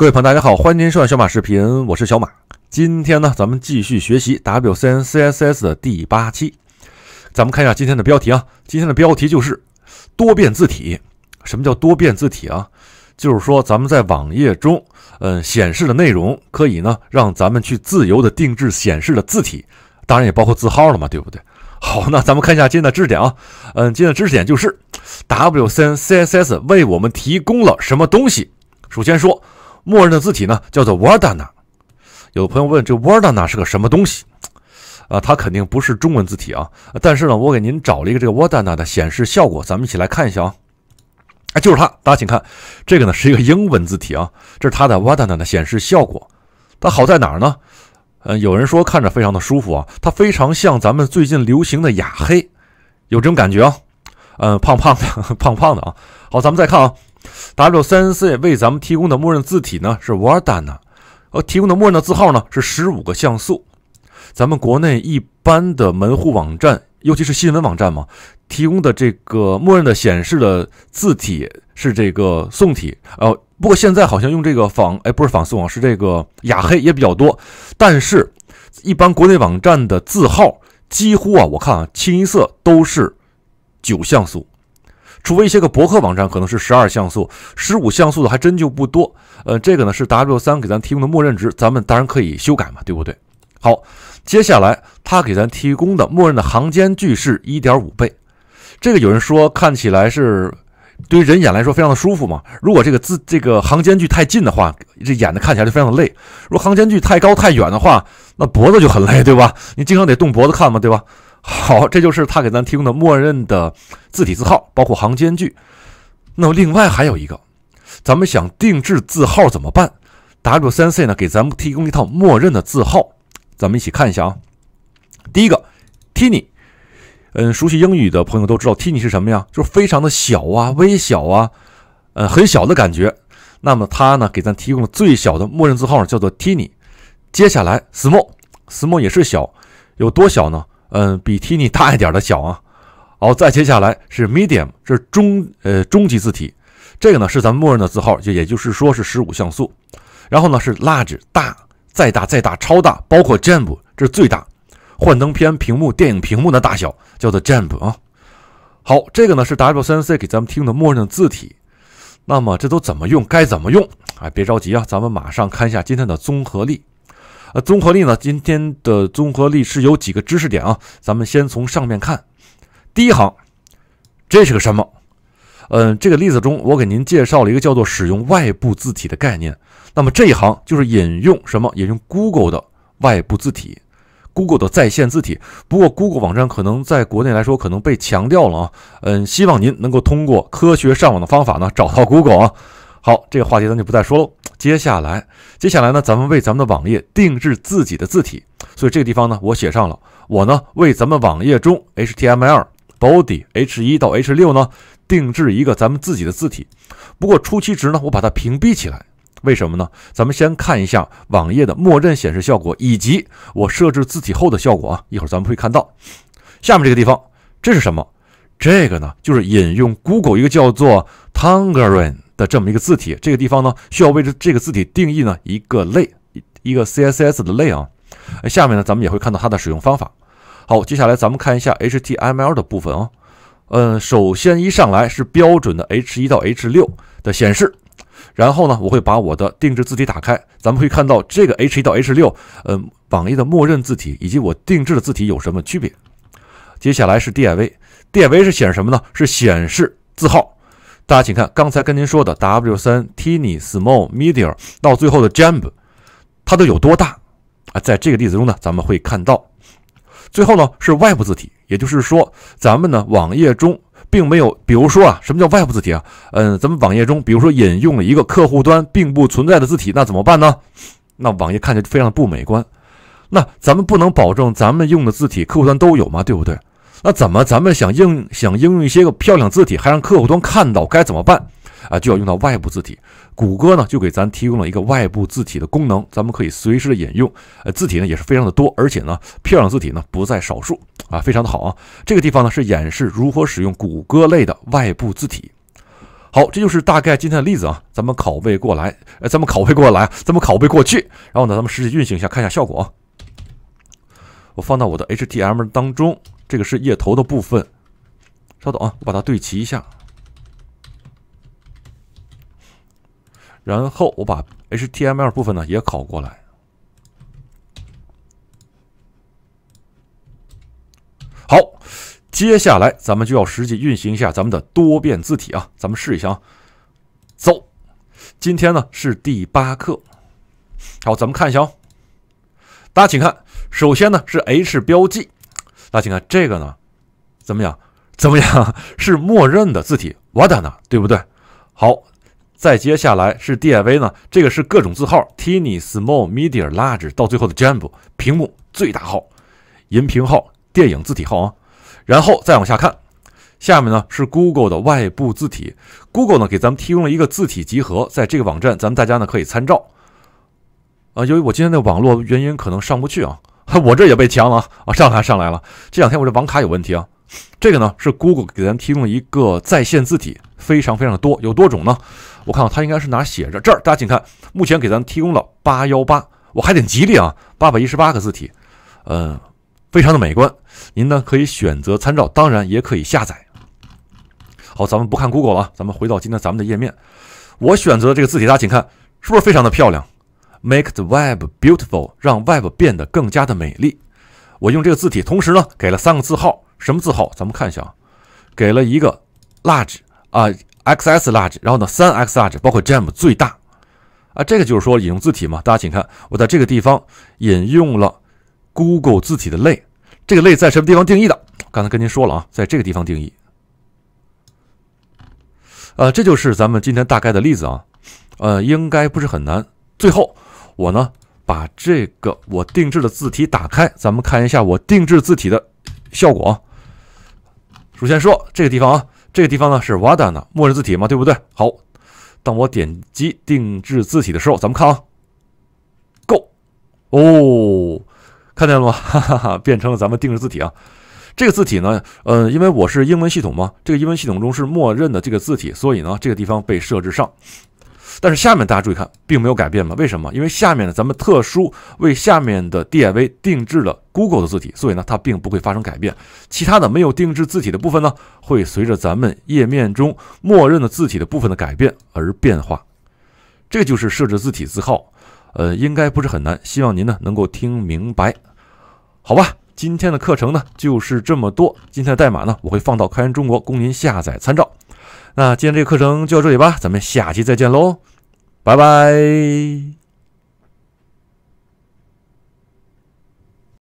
各位朋友，大家好，欢迎您收看小马视频，我是小马。今天呢，咱们继续学习 w c n c S S 的第八期。咱们看一下今天的标题啊，今天的标题就是多变字体。什么叫多变字体啊？就是说咱们在网页中，嗯，显示的内容可以呢，让咱们去自由的定制显示的字体，当然也包括字号了嘛，对不对？好，那咱们看一下今天的知识点啊，嗯，今天的知识点就是 w c n c S S 为我们提供了什么东西？首先说。默认的字体呢，叫做 w o r d a n a 有朋友问，这 w o r d a n a 是个什么东西？啊，它肯定不是中文字体啊。但是呢，我给您找了一个这个 w o r d a n a 的显示效果，咱们一起来看一下啊。哎，就是它，大家请看，这个呢是一个英文字体啊，这是它的 w o r d a n a 的显示效果。它好在哪儿呢？嗯，有人说看着非常的舒服啊，它非常像咱们最近流行的雅黑，有这种感觉啊。嗯，胖胖的，胖胖的啊。好，咱们再看啊。W3C 为咱们提供的默认字体呢是 w o r d a n a 呃提供的默认的字号呢是十五个像素。咱们国内一般的门户网站，尤其是新闻网站嘛，提供的这个默认的显示的字体是这个宋体。呃，不过现在好像用这个仿，哎，不是仿宋啊，是这个雅黑也比较多。但是一般国内网站的字号几乎啊，我看啊，清一色都是九像素。除非一些个博客网站可能是十二像素、十五像素的，还真就不多。呃，这个呢是 W3 给咱提供的默认值，咱们当然可以修改嘛，对不对？好，接下来它给咱提供的默认的行间距是1.5倍，这个有人说看起来是对于人眼来说非常的舒服嘛。如果这个字这个行间距太近的话，这眼睛看起来就非常的累；如果行间距太高太远的话，那脖子就很累，对吧？你经常得动脖子看嘛，对吧？好，这就是它给咱提供的默认的字体字号，包括行间距。那么，另外还有一个，咱们想定制字号怎么办？W 三 C 呢，给咱们提供一套默认的字号，咱们一起看一下啊。第一个，Tiny，嗯，熟悉英语的朋友都知道 Tiny 是什么呀？就是非常的小啊，微小啊，呃，很小的感觉。那么，它呢，给咱提供了最小的默认字号，叫做 Tiny。接下来，Small，Small 也是小，有多小呢？嗯，比 tiny 大一点的小啊。好，再接下来是 medium，这是中呃中级字体。这个呢是咱们默认的字号，就也就是说是十五像素。然后呢是 large 大，再大再大超大，包括 jump 这是最大。幻灯片屏幕、电影屏幕的大小叫做 jump 啊。好，这个呢是 W3C 给咱们听的默认字体。那么这都怎么用？该怎么用？哎，别着急啊，咱们马上看一下今天的综合例。呃，综合力呢？今天的综合力是有几个知识点啊？咱们先从上面看，第一行，这是个什么？嗯，这个例子中我给您介绍了一个叫做使用外部字体的概念。那么这一行就是引用什么？引用 Google 的外部字体，Google 的在线字体。不过 Google 网站可能在国内来说可能被强调了啊。嗯，希望您能够通过科学上网的方法呢找到 Google 啊。好，这个话题咱就不再说喽。接下来，接下来呢，咱们为咱们的网页定制自己的字体。所以这个地方呢，我写上了。我呢，为咱们网页中 HTML body h1 到 h6 呢，定制一个咱们自己的字体。不过初期值呢，我把它屏蔽起来。为什么呢？咱们先看一下网页的默认显示效果，以及我设置字体后的效果啊。一会儿咱们会看到。下面这个地方，这是什么？这个呢，就是引用 Google 一个叫做 t a n g r n e 的这么一个字体，这个地方呢需要为这这个字体定义呢一个类，一一个 CSS 的类啊。下面呢咱们也会看到它的使用方法。好，接下来咱们看一下 HTML 的部分啊。嗯，首先一上来是标准的 H 一到 H 六的显示，然后呢我会把我的定制字体打开，咱们会看到这个 H 一到 H 六，嗯，网页的默认字体以及我定制的字体有什么区别。接下来是 DIV，DIV 是显示什么呢？是显示字号。大家请看，刚才跟您说的 W3 Tiny Small Medium 到最后的 Jump，它都有多大啊？在这个例子中呢，咱们会看到最后呢是外部字体，也就是说，咱们呢网页中并没有，比如说啊，什么叫外部字体啊？嗯，咱们网页中，比如说引用了一个客户端并不存在的字体，那怎么办呢？那网页看起来非常的不美观。那咱们不能保证咱们用的字体客户端都有吗？对不对？那怎么咱们想应想应用一些个漂亮字体，还让客户端看到该怎么办啊？就要用到外部字体。谷歌呢就给咱提供了一个外部字体的功能，咱们可以随时的引用。呃，字体呢也是非常的多，而且呢漂亮字体呢不在少数啊，非常的好啊。这个地方呢是演示如何使用谷歌类的外部字体。好，这就是大概今天的例子啊。咱们拷贝过来，呃，咱们拷贝过来，咱们拷贝过去，然后呢咱们实际运行一下，看一下效果。我放到我的 HTML 当中。这个是页头的部分，稍等啊，我把它对齐一下，然后我把 HTML 部分呢也拷过来。好，接下来咱们就要实际运行一下咱们的多变字体啊，咱们试一下啊，走，今天呢是第八课，好，咱们看一下哦，大家请看，首先呢是 H 标记。那请看这个呢，怎么样？怎么样？是默认的字体，what a 对不对？好，再接下来是 D I V 呢，这个是各种字号，tiny、small、medium、large，到最后的 j u m 屏幕最大号，银屏号，电影字体号啊。然后再往下看，下面呢是 Google 的外部字体，Google 呢给咱们提供了一个字体集合，在这个网站，咱们大家呢可以参照。啊，由于我今天的网络原因，可能上不去啊。我这也被强了啊！上来上来了！这两天我这网卡有问题啊。这个呢是 Google 给咱提供一个在线字体，非常非常的多，有多种呢。我看看它应该是哪写着这儿？大家请看，目前给咱提供了八幺八，我还挺吉利啊，八百一十八个字体，嗯，非常的美观。您呢可以选择参照，当然也可以下载。好，咱们不看 Google 了，咱们回到今天咱们的页面。我选择这个字体，大家请看，是不是非常的漂亮？Make the web beautiful，让 web 变得更加的美丽。我用这个字体，同时呢给了三个字号，什么字号？咱们看一下啊，给了一个 large 啊 x s large，然后呢三 x large，包括 jam 最大啊。这个就是说引用字体嘛。大家请看，我在这个地方引用了 Google 字体的类，这个类在什么地方定义的？刚才跟您说了啊，在这个地方定义。呃，这就是咱们今天大概的例子啊。呃，应该不是很难。最后。我呢，把这个我定制的字体打开，咱们看一下我定制字体的效果。首先说这个地方啊，这个地方呢是 Wada 的默认字体嘛，对不对？好，当我点击定制字体的时候，咱们看啊，Go，哦，看见了吗？哈哈哈，变成了咱们定制字体啊。这个字体呢，嗯，因为我是英文系统嘛，这个英文系统中是默认的这个字体，所以呢，这个地方被设置上。但是下面大家注意看，并没有改变嘛？为什么？因为下面呢，咱们特殊为下面的 div 定制了 Google 的字体，所以呢，它并不会发生改变。其他的没有定制字体的部分呢，会随着咱们页面中默认的字体的部分的改变而变化。这就是设置字体字号，呃，应该不是很难。希望您呢能够听明白，好吧？今天的课程呢就是这么多。今天的代码呢，我会放到开源中国供您下载参照。那今天这个课程就到这里吧，咱们下期再见喽，拜拜。